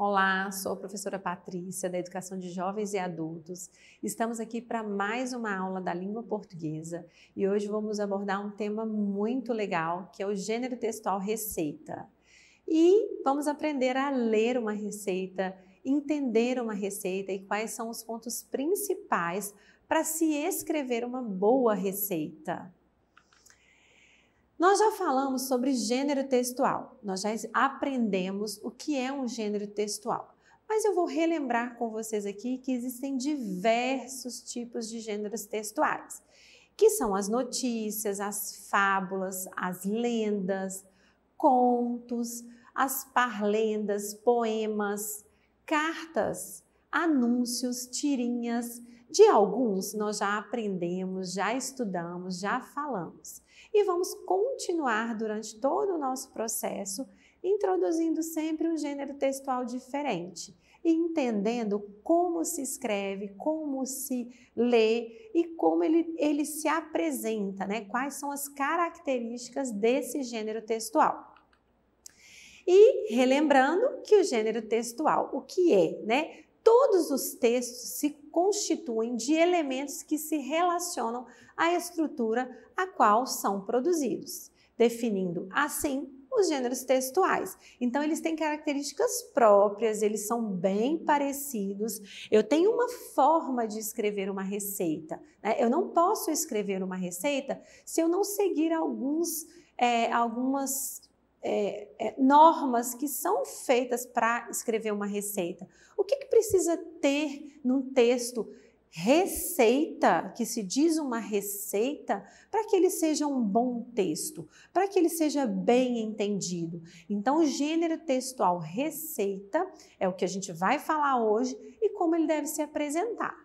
Olá, sou a professora Patrícia da Educação de Jovens e Adultos. Estamos aqui para mais uma aula da língua portuguesa e hoje vamos abordar um tema muito legal que é o gênero textual receita. E vamos aprender a ler uma receita, entender uma receita e quais são os pontos principais para se escrever uma boa receita. Nós já falamos sobre gênero textual, nós já aprendemos o que é um gênero textual. Mas eu vou relembrar com vocês aqui que existem diversos tipos de gêneros textuais, que são as notícias, as fábulas, as lendas, contos, as parlendas, poemas, cartas, anúncios, tirinhas. De alguns nós já aprendemos, já estudamos, já falamos. E vamos continuar durante todo o nosso processo introduzindo sempre um gênero textual diferente e entendendo como se escreve, como se lê e como ele, ele se apresenta, né? quais são as características desse gênero textual. E relembrando que o gênero textual, o que é, né? todos os textos se constituem de elementos que se relacionam à estrutura a qual são produzidos, definindo assim os gêneros textuais. Então eles têm características próprias, eles são bem parecidos. Eu tenho uma forma de escrever uma receita. Né? Eu não posso escrever uma receita se eu não seguir alguns é, algumas é, é, normas que são feitas para escrever uma receita. O que, que precisa ter num texto receita, que se diz uma receita, para que ele seja um bom texto, para que ele seja bem entendido. Então, o gênero textual receita é o que a gente vai falar hoje e como ele deve se apresentar.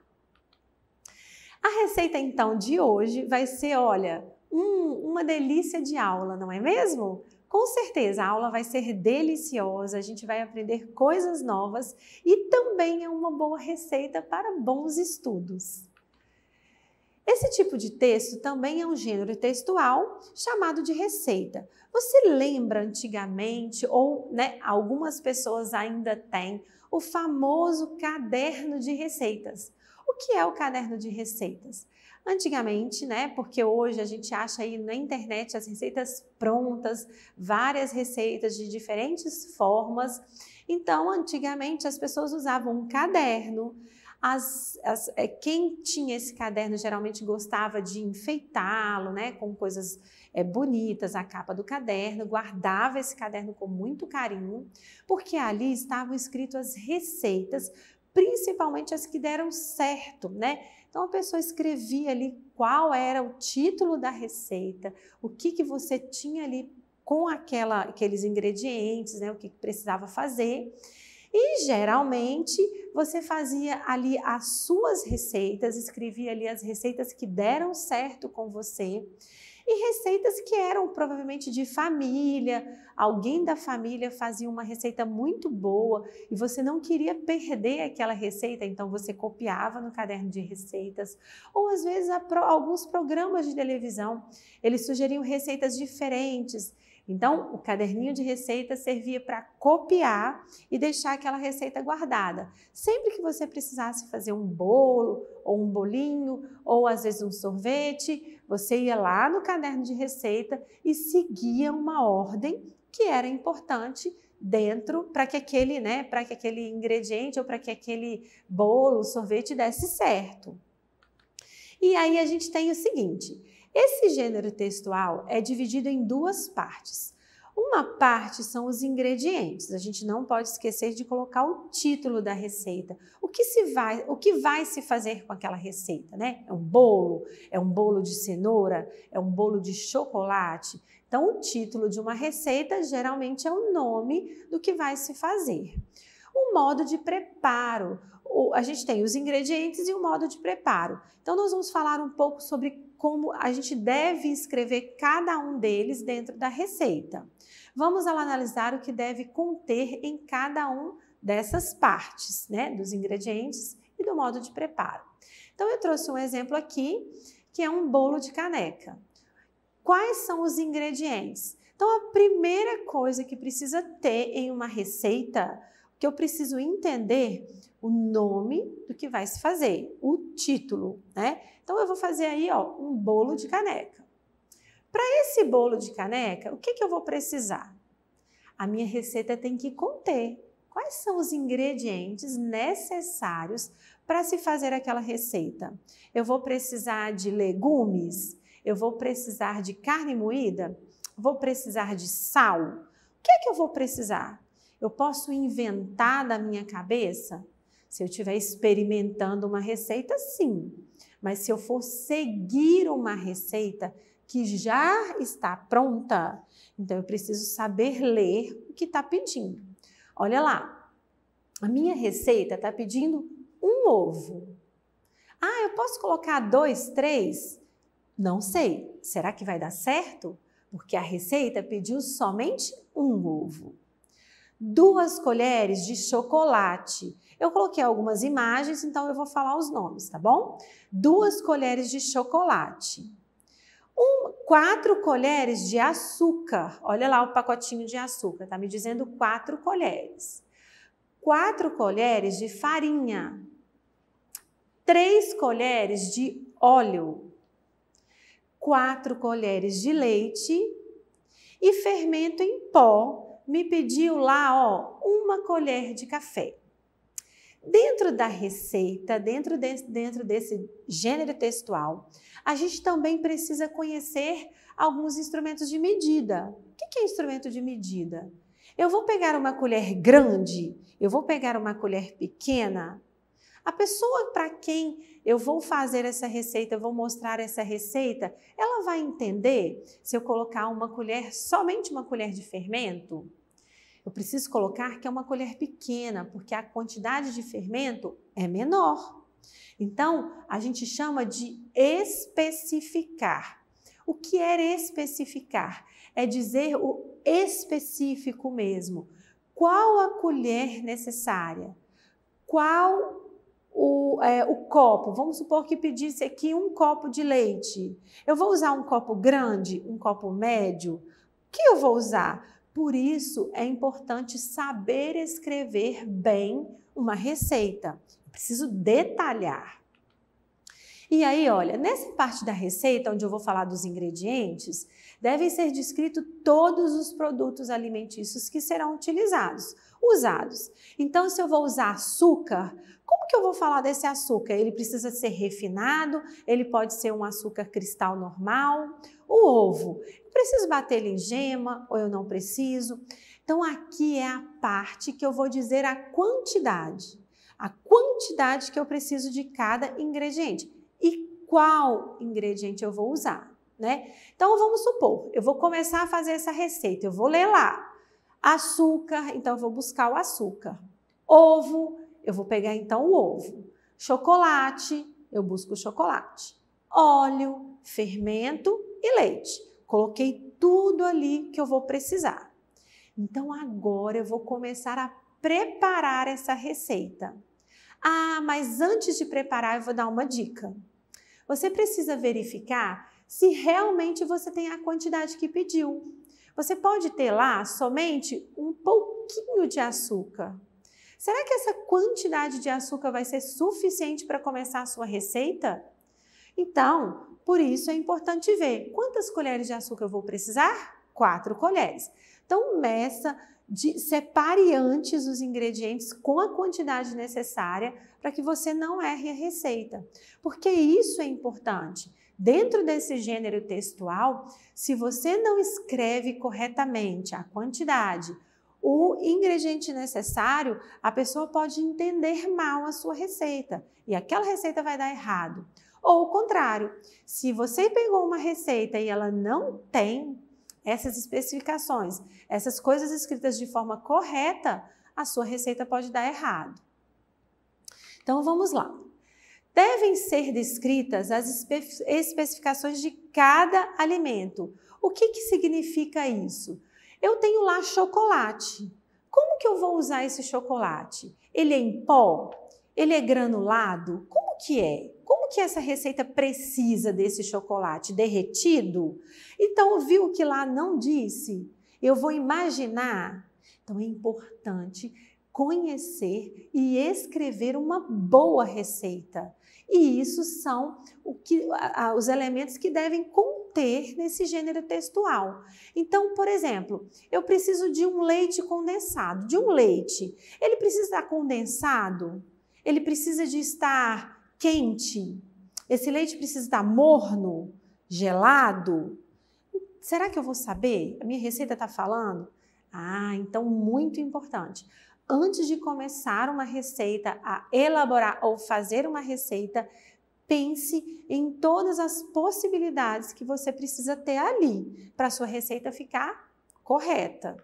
A receita então de hoje vai ser, olha, hum, uma delícia de aula, não é mesmo? Com certeza a aula vai ser deliciosa, a gente vai aprender coisas novas e também é uma boa receita para bons estudos. Esse tipo de texto também é um gênero textual chamado de receita. Você lembra antigamente, ou né, algumas pessoas ainda têm, o famoso caderno de receitas? O que é o caderno de receitas? Antigamente, né? Porque hoje a gente acha aí na internet as receitas prontas, várias receitas de diferentes formas. Então, antigamente as pessoas usavam um caderno. As, as, eh, quem tinha esse caderno geralmente gostava de enfeitá-lo, né, com coisas é, bonitas, a capa do caderno, guardava esse caderno com muito carinho, porque ali estavam escritas as receitas, principalmente as que deram certo, né? Então a pessoa escrevia ali qual era o título da receita, o que, que você tinha ali com aquela, aqueles ingredientes, né, o que, que precisava fazer. E geralmente você fazia ali as suas receitas, escrevia ali as receitas que deram certo com você e receitas que eram provavelmente de família, alguém da família fazia uma receita muito boa e você não queria perder aquela receita, então você copiava no caderno de receitas, ou às vezes alguns programas de televisão, eles sugeriam receitas diferentes então, o caderninho de receita servia para copiar e deixar aquela receita guardada. Sempre que você precisasse fazer um bolo, ou um bolinho, ou às vezes um sorvete, você ia lá no caderno de receita e seguia uma ordem que era importante dentro para que aquele, né, para que aquele ingrediente ou para que aquele bolo, sorvete desse certo. E aí a gente tem o seguinte, esse gênero textual é dividido em duas partes. Uma parte são os ingredientes. A gente não pode esquecer de colocar o título da receita. O que se vai, o que vai se fazer com aquela receita, né? É um bolo, é um bolo de cenoura, é um bolo de chocolate. Então, o título de uma receita geralmente é o nome do que vai se fazer. O modo de preparo. A gente tem os ingredientes e o modo de preparo. Então, nós vamos falar um pouco sobre como a gente deve escrever cada um deles dentro da receita. Vamos analisar o que deve conter em cada um dessas partes, né, dos ingredientes e do modo de preparo. Então eu trouxe um exemplo aqui, que é um bolo de caneca. Quais são os ingredientes? Então a primeira coisa que precisa ter em uma receita que eu preciso entender o nome do que vai se fazer, o título, né? Então eu vou fazer aí, ó, um bolo de caneca. Para esse bolo de caneca, o que, que eu vou precisar? A minha receita tem que conter quais são os ingredientes necessários para se fazer aquela receita. Eu vou precisar de legumes, eu vou precisar de carne moída, vou precisar de sal. O que é que eu vou precisar? Eu posso inventar da minha cabeça? Se eu estiver experimentando uma receita, sim. Mas se eu for seguir uma receita que já está pronta, então eu preciso saber ler o que está pedindo. Olha lá, a minha receita está pedindo um ovo. Ah, eu posso colocar dois, três? Não sei. Será que vai dar certo? Porque a receita pediu somente um ovo duas colheres de chocolate. Eu coloquei algumas imagens, então eu vou falar os nomes, tá bom? Duas colheres de chocolate. Um, quatro colheres de açúcar. Olha lá o pacotinho de açúcar, tá me dizendo quatro colheres. Quatro colheres de farinha. Três colheres de óleo. Quatro colheres de leite e fermento em pó me pediu lá, ó, uma colher de café. Dentro da receita, dentro, de, dentro desse gênero textual, a gente também precisa conhecer alguns instrumentos de medida. O que é instrumento de medida? Eu vou pegar uma colher grande, eu vou pegar uma colher pequena. A pessoa para quem eu vou fazer essa receita, vou mostrar essa receita, ela vai entender se eu colocar uma colher, somente uma colher de fermento? Eu preciso colocar que é uma colher pequena, porque a quantidade de fermento é menor. Então, a gente chama de especificar. O que é especificar? É dizer o específico mesmo. Qual a colher necessária? Qual o, é, o, copo, vamos supor que pedisse aqui um copo de leite. Eu vou usar um copo grande, um copo médio? O que eu vou usar? Por isso é importante saber escrever bem uma receita. preciso detalhar. E aí, olha, nessa parte da receita, onde eu vou falar dos ingredientes, devem ser descritos todos os produtos alimentícios que serão utilizados, usados. Então, se eu vou usar açúcar, como que eu vou falar desse açúcar? Ele precisa ser refinado, ele pode ser um açúcar cristal normal. O ovo, eu preciso bater ele em gema ou eu não preciso? Então, aqui é a parte que eu vou dizer a quantidade a quantidade que eu preciso de cada ingrediente qual ingrediente eu vou usar, né? Então vamos supor, eu vou começar a fazer essa receita, eu vou ler lá açúcar, então eu vou buscar o açúcar. Ovo, eu vou pegar então o ovo. Chocolate, eu busco o chocolate. Óleo, fermento e leite. Coloquei tudo ali que eu vou precisar. Então agora eu vou começar a preparar essa receita. Ah, mas antes de preparar, eu vou dar uma dica. Você precisa verificar se realmente você tem a quantidade que pediu. Você pode ter lá somente um pouquinho de açúcar. Será que essa quantidade de açúcar vai ser suficiente para começar a sua receita? Então, por isso é importante ver quantas colheres de açúcar eu vou precisar? Quatro colheres. Então, meça de, separe antes os ingredientes com a quantidade necessária para que você não erre a receita. Porque isso é importante. Dentro desse gênero textual, se você não escreve corretamente a quantidade, o ingrediente necessário, a pessoa pode entender mal a sua receita e aquela receita vai dar errado. Ou o contrário, se você pegou uma receita e ela não tem essas especificações, essas coisas escritas de forma correta, a sua receita pode dar errado. Então vamos lá. Devem ser descritas as espe especificações de cada alimento. O que, que significa isso? Eu tenho lá chocolate. Como que eu vou usar esse chocolate? Ele é em pó? Ele é granulado? Como que é? Como que essa receita precisa desse chocolate derretido? Então, viu que lá não disse? Eu vou imaginar. Então, é importante conhecer e escrever uma boa receita. E isso são que, a, os elementos que devem conter nesse gênero textual. Então, por exemplo, eu preciso de um leite condensado, de um leite. Ele precisa estar condensado ele precisa de estar quente. Esse leite precisa estar morno, gelado. Será que eu vou saber? A minha receita está falando? Ah, então muito importante. Antes de começar uma receita, a elaborar ou fazer uma receita, pense em todas as possibilidades que você precisa ter ali para sua receita ficar correta.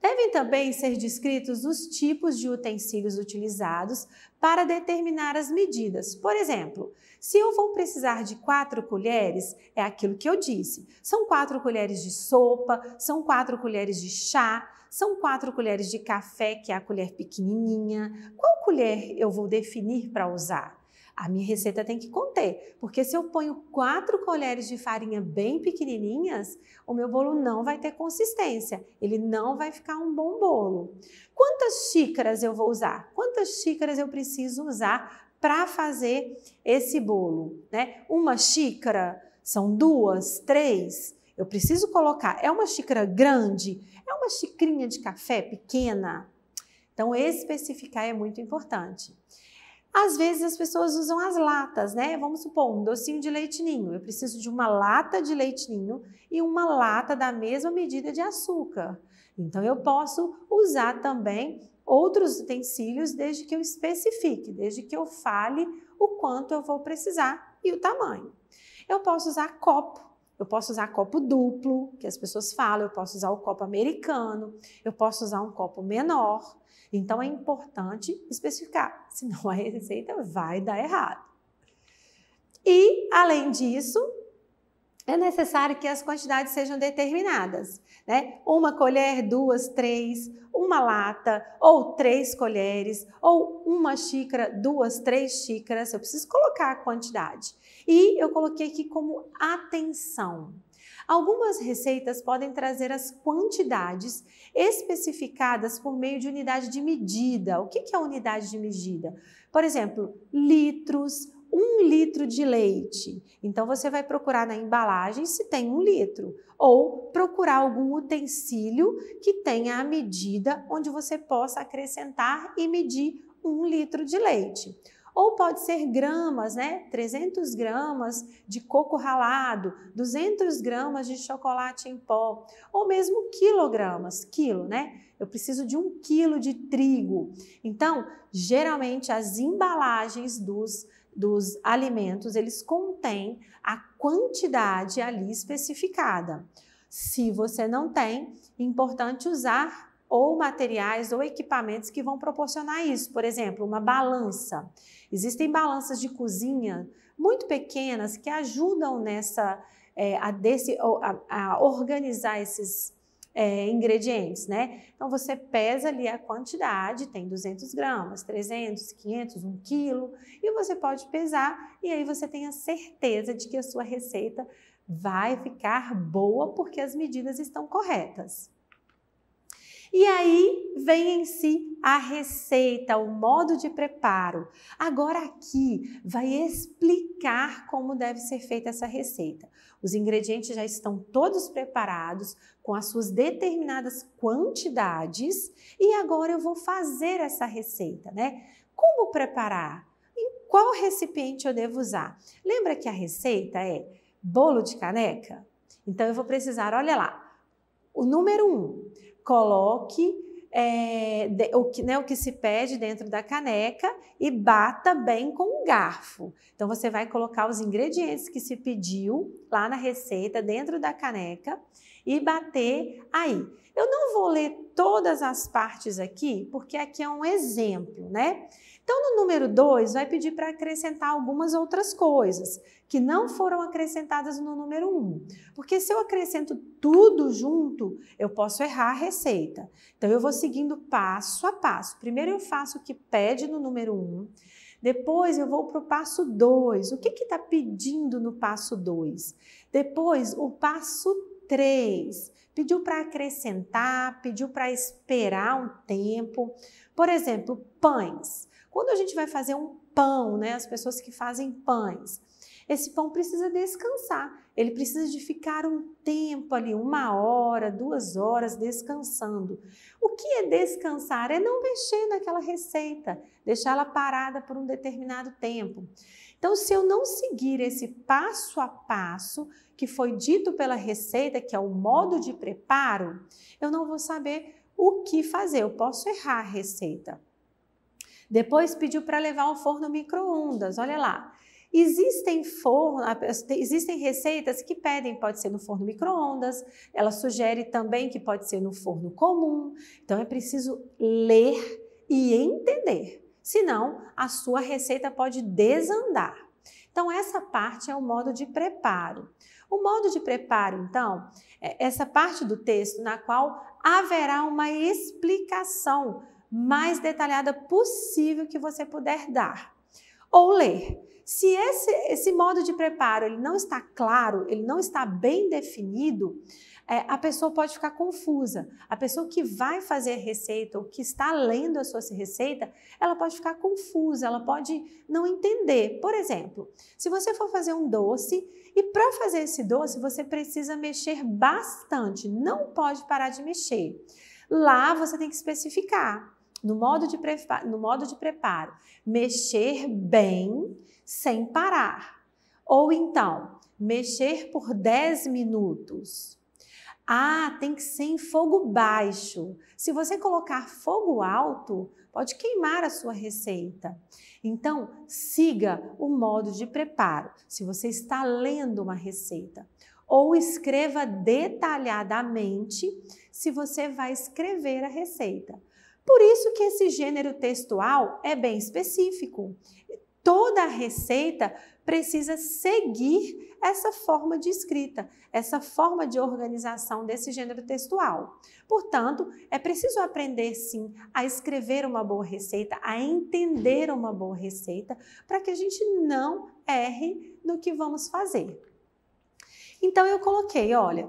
Devem também ser descritos os tipos de utensílios utilizados para determinar as medidas. Por exemplo, se eu vou precisar de quatro colheres, é aquilo que eu disse. São quatro colheres de sopa, são quatro colheres de chá, são quatro colheres de café, que é a colher pequenininha. Qual colher eu vou definir para usar? a minha receita tem que conter, porque se eu ponho quatro colheres de farinha bem pequenininhas, o meu bolo não vai ter consistência, ele não vai ficar um bom bolo. Quantas xícaras eu vou usar? Quantas xícaras eu preciso usar para fazer esse bolo? Né? Uma xícara? São duas? Três? Eu preciso colocar. É uma xícara grande? É uma xicrinha de café pequena? Então, especificar é muito importante. Às vezes as pessoas usam as latas, né? Vamos supor, um docinho de leite ninho. Eu preciso de uma lata de leite ninho e uma lata da mesma medida de açúcar. Então eu posso usar também outros utensílios desde que eu especifique, desde que eu fale o quanto eu vou precisar e o tamanho. Eu posso usar copo, eu posso usar copo duplo, que as pessoas falam, eu posso usar o copo americano, eu posso usar um copo menor, então é importante especificar, senão a receita vai dar errado. E, além disso, é necessário que as quantidades sejam determinadas, né? Uma colher, duas, três, uma lata, ou três colheres, ou uma xícara, duas, três xícaras. Eu preciso colocar a quantidade. E eu coloquei aqui como atenção. Algumas receitas podem trazer as quantidades especificadas por meio de unidade de medida. O que é a unidade de medida? Por exemplo, litros, um litro de leite. Então você vai procurar na embalagem se tem um litro, ou procurar algum utensílio que tenha a medida onde você possa acrescentar e medir um litro de leite. Ou pode ser gramas, né? 300 gramas de coco ralado, 200 gramas de chocolate em pó, ou mesmo quilogramas, quilo, né? Eu preciso de um quilo de trigo. Então, geralmente as embalagens dos dos alimentos, eles contêm a quantidade ali especificada. Se você não tem, é importante usar ou materiais ou equipamentos que vão proporcionar isso. Por exemplo, uma balança. Existem balanças de cozinha muito pequenas que ajudam nessa é, a, desse, a, a, organizar esses é, ingredientes, né? Então você pesa ali a quantidade, tem 200 gramas, 300, 500, 1 quilo, e você pode pesar e aí você tem a certeza de que a sua receita vai ficar boa porque as medidas estão corretas. E aí vem em si a receita, o modo de preparo. Agora aqui vai explicar como deve ser feita essa receita. Os ingredientes já estão todos preparados com as suas determinadas quantidades e agora eu vou fazer essa receita, né? Como preparar? Em qual recipiente eu devo usar? Lembra que a receita é bolo de caneca? Então eu vou precisar, olha lá, o número 1, um, coloque é, de, o, que, né, o que se pede dentro da caneca e bata bem com um garfo. Então você vai colocar os ingredientes que se pediu lá na receita dentro da caneca e bater aí. Eu não vou ler todas as partes aqui, porque aqui é um exemplo, né? Então, no número 2, vai pedir para acrescentar algumas outras coisas que não foram acrescentadas no número 1. Um. Porque se eu acrescento tudo junto, eu posso errar a receita. Então, eu vou seguindo passo a passo. Primeiro, eu faço o que pede no número 1. Um, depois eu vou para o passo 2. O que está pedindo no passo 2? Depois, o passo 3. Pediu para acrescentar, pediu para esperar um tempo. Por exemplo, pães. Quando a gente vai fazer um pão, né, as pessoas que fazem pães, esse pão precisa descansar, ele precisa de ficar um tempo ali, uma hora, duas horas descansando. O que é descansar? É não mexer naquela receita, deixá-la parada por um determinado tempo. Então, se eu não seguir esse passo a passo que foi dito pela receita, que é o modo de preparo, eu não vou saber o que fazer. Eu posso errar a receita, depois pediu para levar ao forno micro-ondas, olha lá. Existem, forno, existem receitas que pedem, pode ser no forno micro-ondas, ela sugere também que pode ser no forno comum. Então é preciso ler e entender, senão a sua receita pode desandar. Então, essa parte é o modo de preparo. O modo de preparo, então, é essa parte do texto na qual haverá uma explicação mais detalhada possível que você puder dar. Ou ler. Se esse, esse modo de preparo ele não está claro, ele não está bem definido, é, a pessoa pode ficar confusa. A pessoa que vai fazer a receita ou que está lendo a sua receita, ela pode ficar confusa, ela pode não entender. Por exemplo, se você for fazer um doce e para fazer esse doce você precisa mexer bastante, não pode parar de mexer. Lá você tem que especificar no modo de, preparo, no modo de preparo, mexer bem sem parar. Ou então, mexer por 10 minutos. Ah, tem que ser em fogo baixo. Se você colocar fogo alto, pode queimar a sua receita. Então, siga o modo de preparo. Se você está lendo uma receita, ou escreva detalhadamente se você vai escrever a receita. Por isso que esse gênero textual é bem específico. Toda receita precisa seguir essa forma de escrita, essa forma de organização desse gênero textual. Portanto, é preciso aprender sim a escrever uma boa receita, a entender uma boa receita, para que a gente não erre no que vamos fazer. Então eu coloquei, olha,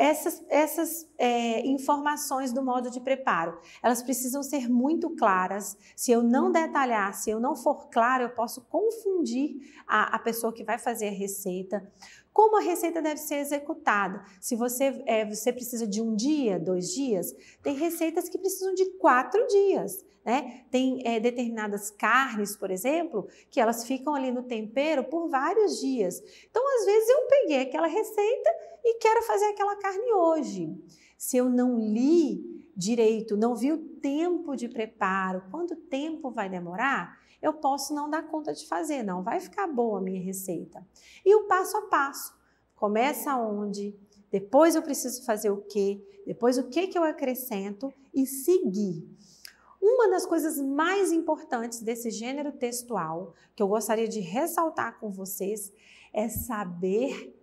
essas, essas é, informações do modo de preparo, elas precisam ser muito claras. Se eu não detalhar, se eu não for claro, eu posso confundir a, a pessoa que vai fazer a receita como a receita deve ser executada. Se você, é, você precisa de um dia, dois dias, tem receitas que precisam de quatro dias. Né? Tem é, determinadas carnes, por exemplo, que elas ficam ali no tempero por vários dias. Então, às vezes, eu peguei aquela receita e quero fazer aquela carne hoje. Se eu não li direito, não vi o tempo de preparo, quanto tempo vai demorar, eu posso não dar conta de fazer, não vai ficar boa a minha receita. E o passo a passo, começa onde, depois eu preciso fazer o quê, depois o que que eu acrescento e seguir. Uma das coisas mais importantes desse gênero textual que eu gostaria de ressaltar com vocês é saber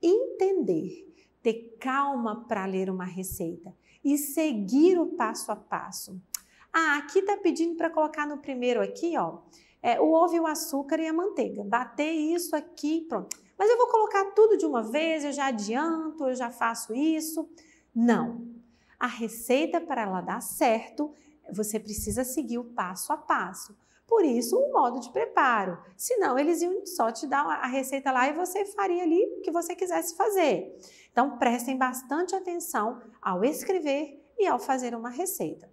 entender, ter calma para ler uma receita e seguir o passo a passo. Ah, aqui tá pedindo para colocar no primeiro aqui, ó, é, o ovo, o açúcar e a manteiga. Bater isso aqui, pronto. Mas eu vou colocar tudo de uma vez, eu já adianto, eu já faço isso. Não. A receita para ela dar certo, você precisa seguir o passo a passo. Por isso, um modo de preparo. Senão, eles iam só te dar a receita lá e você faria ali o que você quisesse fazer. Então, prestem bastante atenção ao escrever e ao fazer uma receita.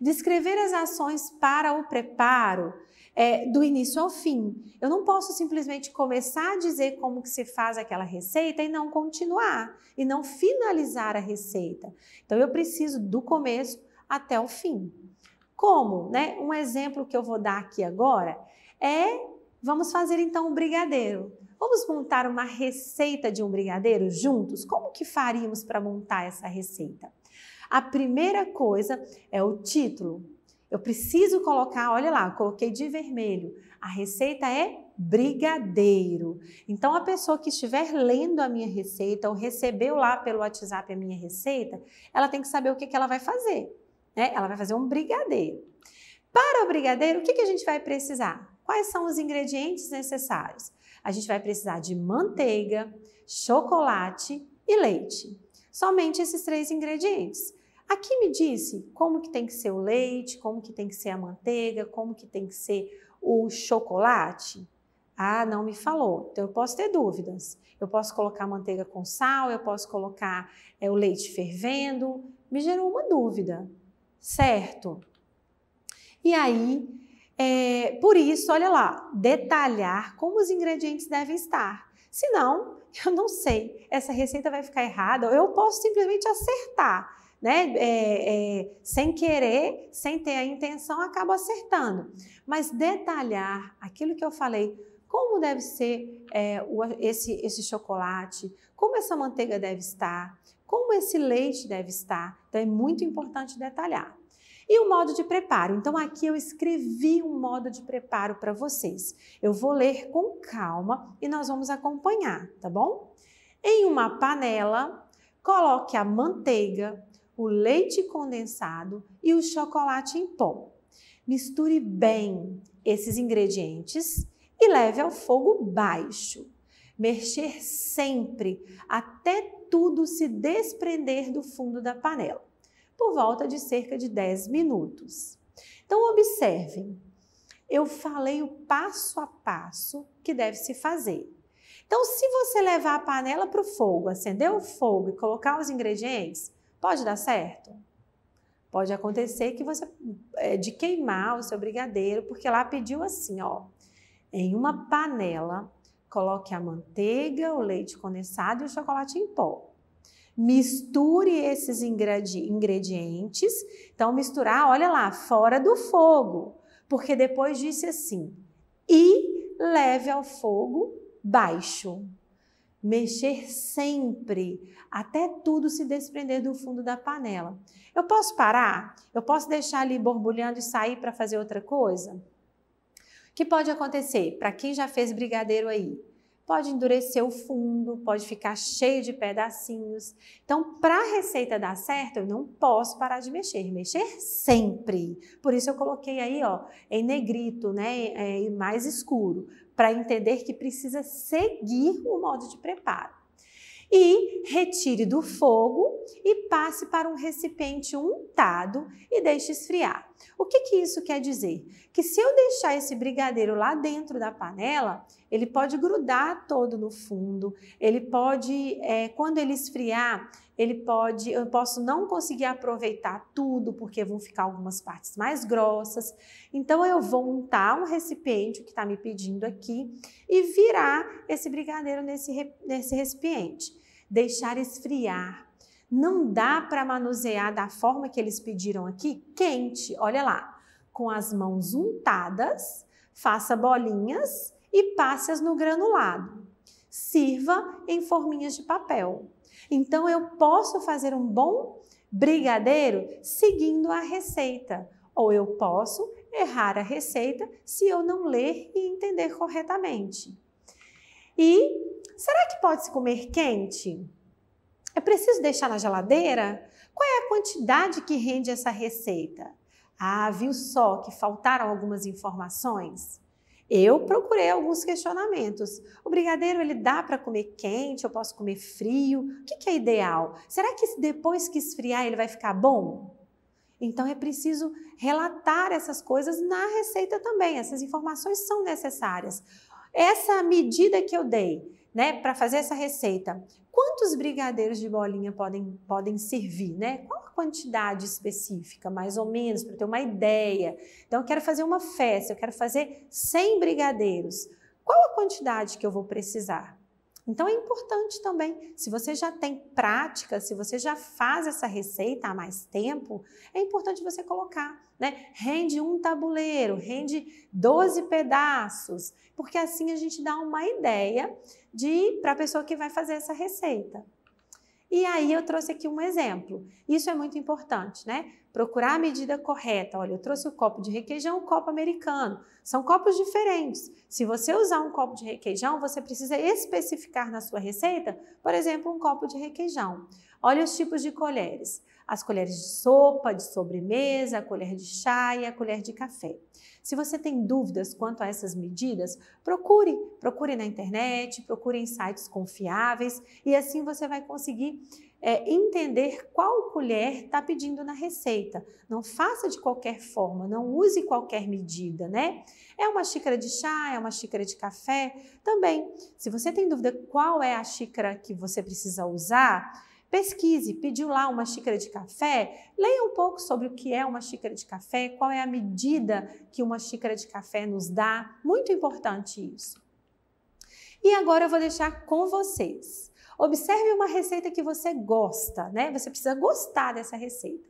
Descrever as ações para o preparo é, do início ao fim. Eu não posso simplesmente começar a dizer como que se faz aquela receita e não continuar, e não finalizar a receita. Então, eu preciso do começo até o fim. Como? Né? Um exemplo que eu vou dar aqui agora é, vamos fazer então um brigadeiro. Vamos montar uma receita de um brigadeiro juntos? Como que faríamos para montar essa receita? A primeira coisa é o título. Eu preciso colocar, olha lá, coloquei de vermelho. A receita é brigadeiro. Então, a pessoa que estiver lendo a minha receita ou recebeu lá pelo WhatsApp a minha receita, ela tem que saber o que, que ela vai fazer. Né? Ela vai fazer um brigadeiro. Para o brigadeiro, o que, que a gente vai precisar? Quais são os ingredientes necessários? A gente vai precisar de manteiga, chocolate e leite. Somente esses três ingredientes. Aqui me disse como que tem que ser o leite, como que tem que ser a manteiga, como que tem que ser o chocolate. Ah, não me falou. Então eu posso ter dúvidas. Eu posso colocar manteiga com sal, eu posso colocar é, o leite fervendo. Me gerou uma dúvida, certo? E aí, é, por isso, olha lá, detalhar como os ingredientes devem estar. Senão, eu não sei, essa receita vai ficar errada, eu posso simplesmente acertar né? É, é, sem querer, sem ter a intenção, acabo acertando. Mas detalhar aquilo que eu falei, como deve ser é, o, esse, esse chocolate, como essa manteiga deve estar, como esse leite deve estar. Então é muito importante detalhar. E o modo de preparo. Então, aqui eu escrevi um modo de preparo para vocês. Eu vou ler com calma e nós vamos acompanhar, tá bom? Em uma panela, coloque a manteiga, o leite condensado e o chocolate em pó. Misture bem esses ingredientes e leve ao fogo baixo. Mexer sempre até tudo se desprender do fundo da panela, por volta de cerca de 10 minutos. Então, observem, eu falei o passo a passo que deve se fazer. Então, se você levar a panela para o fogo, acender o fogo e colocar os ingredientes, Pode dar certo? Pode acontecer que você eh, de queimar o seu brigadeiro, porque lá pediu assim, ó, em uma panela, coloque a manteiga, o leite condensado e o chocolate em pó. Misture esses ingredientes. Então misturar, olha lá, fora do fogo, porque depois disse assim: e leve ao fogo baixo mexer sempre, até tudo se desprender do fundo da panela. Eu posso parar? Eu posso deixar ali borbulhando e sair para fazer outra coisa? O que pode acontecer? Para quem já fez brigadeiro aí, pode endurecer o fundo, pode ficar cheio de pedacinhos. Então, para a receita dar certo, eu não posso parar de mexer, mexer sempre. Por isso eu coloquei aí, ó, em negrito, né, é, mais escuro, para entender que precisa seguir o modo de preparo. E retire do fogo e passe para um recipiente untado e deixe esfriar. O que, que isso quer dizer? Que se eu deixar esse brigadeiro lá dentro da panela, ele pode grudar todo no fundo, ele pode, é, quando ele esfriar, ele pode, eu posso não conseguir aproveitar tudo, porque vão ficar algumas partes mais grossas. Então eu vou untar um recipiente, o que está me pedindo aqui, e virar esse brigadeiro nesse, nesse recipiente. Deixar esfriar não dá para manusear da forma que eles pediram aqui, quente, olha lá. Com as mãos untadas, faça bolinhas e passe-as no granulado. Sirva em forminhas de papel. Então eu posso fazer um bom brigadeiro seguindo a receita, ou eu posso errar a receita se eu não ler e entender corretamente. E será que pode se comer quente? É preciso deixar na geladeira? Qual é a quantidade que rende essa receita? Ah, viu só que faltaram algumas informações? Eu procurei alguns questionamentos. O brigadeiro ele dá para comer quente? Eu posso comer frio? O que, que é ideal? Será que depois que esfriar ele vai ficar bom? Então é preciso relatar essas coisas na receita também. Essas informações são necessárias. Essa medida que eu dei, né, para fazer essa receita, quantos brigadeiros de bolinha podem, podem servir, né? Qual a quantidade específica, mais ou menos, para ter uma ideia? Então, eu quero fazer uma festa, eu quero fazer 100 brigadeiros. Qual a quantidade que eu vou precisar? Então é importante também, se você já tem prática, se você já faz essa receita há mais tempo, é importante você colocar, né? Rende um tabuleiro, rende 12 pedaços, porque assim a gente dá uma ideia de para a pessoa que vai fazer essa receita. E aí eu trouxe aqui um exemplo. Isso é muito importante, né? Procurar a medida correta. Olha, eu trouxe o copo de requeijão, o copo americano. São copos diferentes. Se você usar um copo de requeijão, você precisa especificar na sua receita, por exemplo, um copo de requeijão. Olha os tipos de colheres as colheres de sopa, de sobremesa, a colher de chá e a colher de café. Se você tem dúvidas quanto a essas medidas, procure, procure na internet, procure em sites confiáveis e assim você vai conseguir é, entender qual colher está pedindo na receita. Não faça de qualquer forma, não use qualquer medida, né? É uma xícara de chá, é uma xícara de café. Também, se você tem dúvida qual é a xícara que você precisa usar, Pesquise, pediu lá uma xícara de café? Leia um pouco sobre o que é uma xícara de café, qual é a medida que uma xícara de café nos dá. Muito importante isso. E agora eu vou deixar com vocês. Observe uma receita que você gosta, né? Você precisa gostar dessa receita.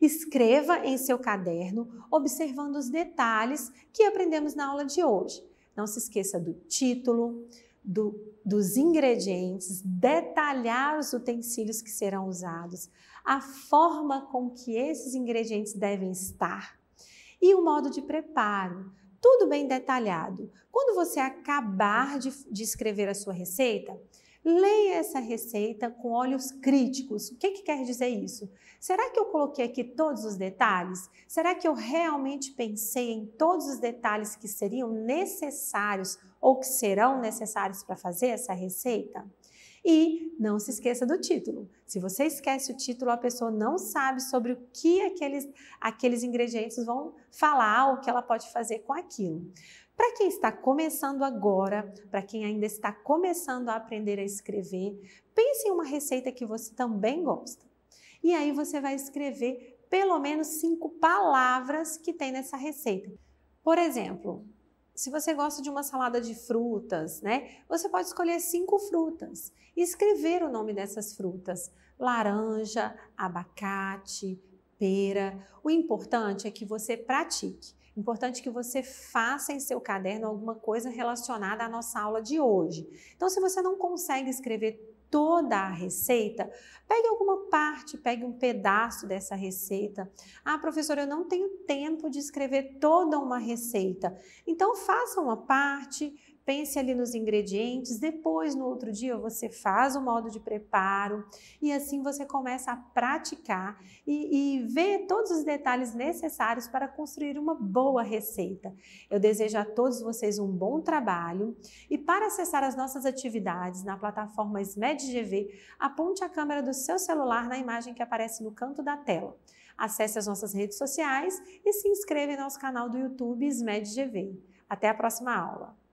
Escreva em seu caderno, observando os detalhes que aprendemos na aula de hoje. Não se esqueça do título, do, dos ingredientes, detalhar os utensílios que serão usados, a forma com que esses ingredientes devem estar e o modo de preparo. Tudo bem detalhado. Quando você acabar de, de escrever a sua receita, Leia essa receita com olhos críticos. O que, que quer dizer isso? Será que eu coloquei aqui todos os detalhes? Será que eu realmente pensei em todos os detalhes que seriam necessários ou que serão necessários para fazer essa receita? E não se esqueça do título. Se você esquece o título, a pessoa não sabe sobre o que aqueles, aqueles ingredientes vão falar, o que ela pode fazer com aquilo. Para quem está começando agora, para quem ainda está começando a aprender a escrever, pense em uma receita que você também gosta. E aí você vai escrever pelo menos cinco palavras que tem nessa receita. Por exemplo, se você gosta de uma salada de frutas, né? Você pode escolher cinco frutas e escrever o nome dessas frutas: laranja, abacate, pera. O importante é que você pratique. Importante que você faça em seu caderno alguma coisa relacionada à nossa aula de hoje. Então, se você não consegue escrever toda a receita, pegue alguma parte, pegue um pedaço dessa receita. Ah, professora, eu não tenho tempo de escrever toda uma receita. Então faça uma parte, pense ali nos ingredientes, depois no outro dia você faz o modo de preparo e assim você começa a praticar e, e ver todos os detalhes necessários para construir uma boa receita. Eu desejo a todos vocês um bom trabalho e para acessar as nossas atividades na plataforma SMEDGV, aponte a câmera do seu celular na imagem que aparece no canto da tela. Acesse as nossas redes sociais e se inscreva em nosso canal do YouTube SMEDGV. Até a próxima aula!